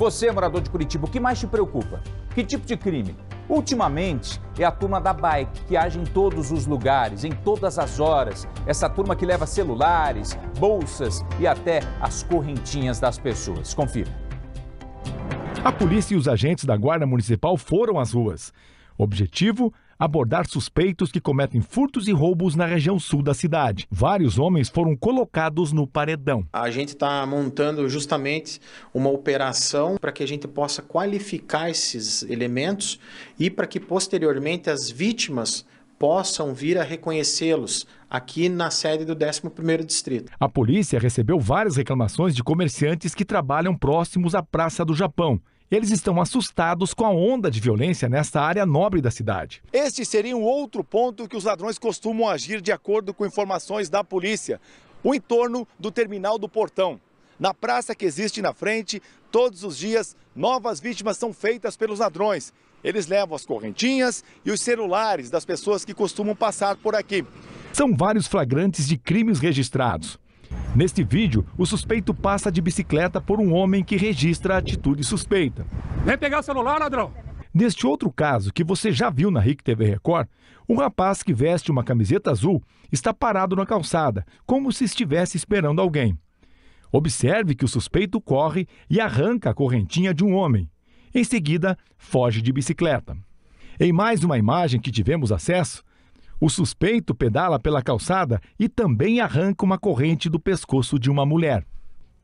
Você, morador de Curitiba, o que mais te preocupa? Que tipo de crime? Ultimamente, é a turma da bike que age em todos os lugares, em todas as horas. Essa turma que leva celulares, bolsas e até as correntinhas das pessoas. Confira. A polícia e os agentes da Guarda Municipal foram às ruas. Objetivo: abordar suspeitos que cometem furtos e roubos na região sul da cidade. Vários homens foram colocados no paredão. A gente está montando justamente uma operação para que a gente possa qualificar esses elementos e para que posteriormente as vítimas possam vir a reconhecê-los aqui na sede do 11º Distrito. A polícia recebeu várias reclamações de comerciantes que trabalham próximos à Praça do Japão eles estão assustados com a onda de violência nesta área nobre da cidade. Este seria um outro ponto que os ladrões costumam agir de acordo com informações da polícia, o entorno do terminal do portão. Na praça que existe na frente, todos os dias, novas vítimas são feitas pelos ladrões. Eles levam as correntinhas e os celulares das pessoas que costumam passar por aqui. São vários flagrantes de crimes registrados. Neste vídeo, o suspeito passa de bicicleta por um homem que registra a atitude suspeita. Vem pegar o celular, ladrão! Neste outro caso, que você já viu na RIC TV Record, um rapaz que veste uma camiseta azul está parado na calçada, como se estivesse esperando alguém. Observe que o suspeito corre e arranca a correntinha de um homem. Em seguida, foge de bicicleta. Em mais uma imagem que tivemos acesso, o suspeito pedala pela calçada e também arranca uma corrente do pescoço de uma mulher.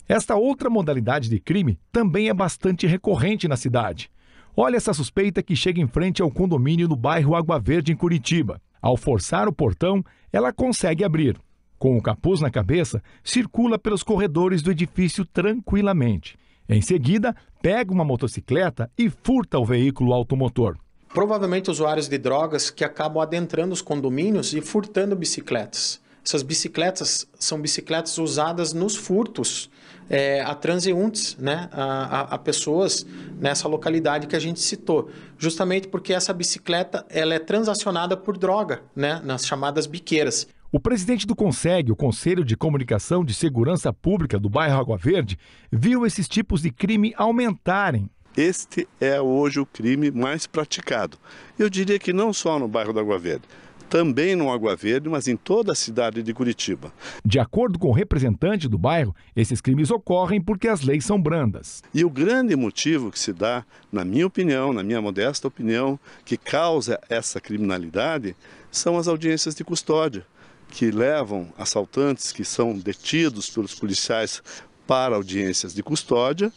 Esta outra modalidade de crime também é bastante recorrente na cidade. Olha essa suspeita que chega em frente ao condomínio no bairro Água Verde, em Curitiba. Ao forçar o portão, ela consegue abrir. Com o capuz na cabeça, circula pelos corredores do edifício tranquilamente. Em seguida, pega uma motocicleta e furta o veículo automotor provavelmente usuários de drogas que acabam adentrando os condomínios e furtando bicicletas. Essas bicicletas são bicicletas usadas nos furtos é, a transeuntes, né, a, a, a, pessoas nessa localidade que a gente citou, justamente porque essa bicicleta ela é transacionada por droga, né, nas chamadas biqueiras. O presidente do CONSEG, o Conselho de Comunicação de Segurança Pública do bairro Água Verde, viu esses tipos de crime aumentarem este é hoje o crime mais praticado. Eu diria que não só no bairro da Água Verde, também no Água Verde, mas em toda a cidade de Curitiba. De acordo com o representante do bairro, esses crimes ocorrem porque as leis são brandas. E o grande motivo que se dá, na minha opinião, na minha modesta opinião, que causa essa criminalidade são as audiências de custódia. Que levam assaltantes que são detidos pelos policiais para audiências de custódia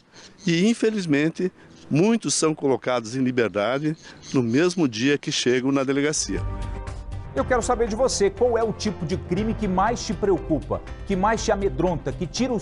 e, infelizmente, muitos são colocados em liberdade no mesmo dia que chegam na delegacia. Eu quero saber de você qual é o tipo de crime que mais te preocupa, que mais te amedronta, que tira o